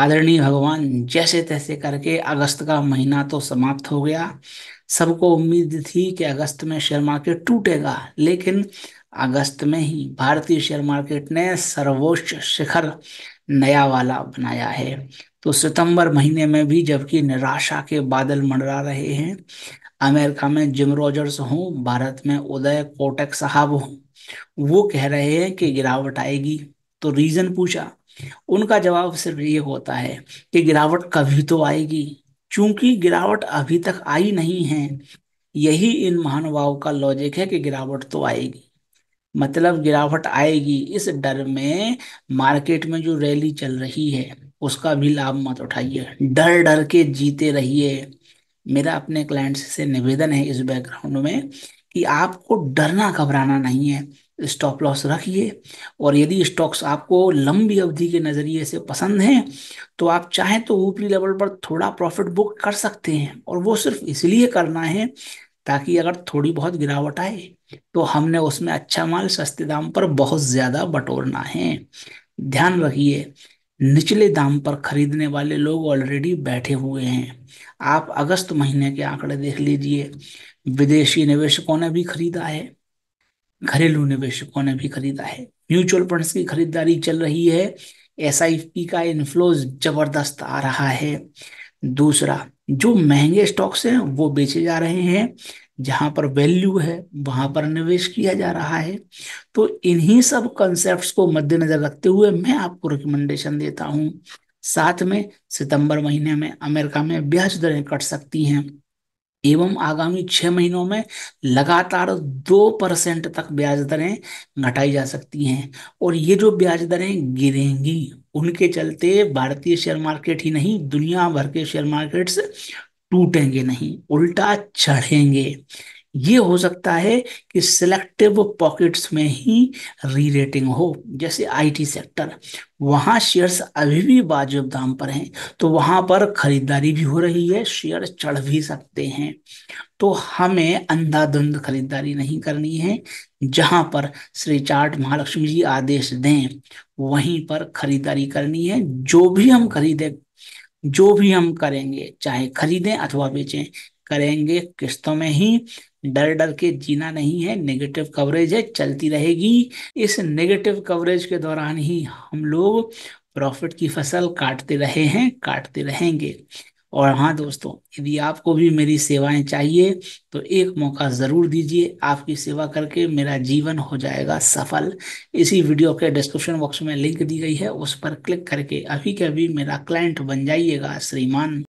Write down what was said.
आदरणीय भगवान जैसे तैसे करके अगस्त का महीना तो समाप्त हो गया सबको उम्मीद थी कि अगस्त में शेयर मार्केट टूटेगा लेकिन अगस्त में ही भारतीय शेयर मार्केट ने सर्वोच्च शिखर नया वाला बनाया है तो सितंबर महीने में भी जबकि निराशा के बादल मंडरा रहे हैं अमेरिका में जिम रॉजर्स हों भारत में उदय कोटक साहब हों वो कह रहे हैं कि गिरावट आएगी तो रीजन पूछा उनका जवाब सिर्फ ये होता है कि गिरावट कभी तो आएगी क्योंकि गिरावट अभी तक आई नहीं है यही इन महानुभाव का लॉजिक है कि गिरावट तो आएगी मतलब गिरावट आएगी इस डर में मार्केट में जो रैली चल रही है उसका भी लाभ मत उठाइए डर डर के जीते रहिए मेरा अपने क्लाइंट्स से निवेदन है इस बैकग्राउंड में कि आपको डरना घबराना नहीं है स्टॉप लॉस रखिए और यदि स्टॉक्स आपको लंबी अवधि के नज़रिए से पसंद हैं तो आप चाहें तो ऊपरी लेवल पर थोड़ा प्रॉफिट बुक कर सकते हैं और वो सिर्फ इसलिए करना है ताकि अगर थोड़ी बहुत गिरावट आए तो हमने उसमें अच्छा माल सस्ते दाम पर बहुत ज़्यादा बटोरना है ध्यान रखिए निचले दाम पर खरीदने वाले लोग ऑलरेडी बैठे हुए हैं आप अगस्त महीने के आंकड़े देख लीजिए विदेशी निवेशकों ने भी खरीदा है घरेलू निवेशकों ने भी खरीदा है म्यूचुअल फंड्स की खरीदारी चल रही है एस का इन्फ्लोज जबरदस्त आ रहा है दूसरा जो महंगे स्टॉक्स हैं वो बेचे जा रहे हैं जहां पर वैल्यू है वहां पर निवेश किया जा रहा है तो इन्हीं सब कॉन्सेप्ट्स को मद्देनजर रखते हुए मैं आपको रिकमेंडेशन देता हूं साथ में सितंबर महीने में अमेरिका में ब्याज दरें कट सकती हैं एवं आगामी छह महीनों में लगातार दो परसेंट तक ब्याज दरें घटाई जा सकती हैं और ये जो ब्याज दरें गिरेंगी उनके चलते भारतीय शेयर मार्केट ही नहीं दुनिया भर के शेयर मार्केट्स टूटेंगे नहीं उल्टा चढ़ेंगे ये हो सकता है कि सिलेक्टिव पॉकेट्स में ही री रेटिंग हो जैसे आईटी सेक्टर वहां शेयर्स अभी भी वाजिब दाम पर हैं तो वहां पर खरीदारी भी हो रही है शेयर चढ़ भी सकते हैं तो हमें अंधाधुंध खरीदारी नहीं करनी है जहां पर श्री चार्ट महालक्ष्मी जी आदेश दें वहीं पर खरीदारी करनी है जो भी हम खरीदे जो भी हम करेंगे चाहे खरीदें अथवा बेचें करेंगे किस्तों में ही डर डर के जीना नहीं है नेगेटिव कवरेज है चलती रहेगी इस नेगेटिव कवरेज के दौरान ही हम लोग प्रॉफिट की फसल काटते रहे हैं काटते रहेंगे और हाँ दोस्तों यदि आपको भी मेरी सेवाएं चाहिए तो एक मौका ज़रूर दीजिए आपकी सेवा करके मेरा जीवन हो जाएगा सफल इसी वीडियो के डिस्क्रिप्शन बॉक्स में लिंक दी गई है उस पर क्लिक करके अभी के अभी मेरा क्लाइंट बन जाइएगा श्रीमान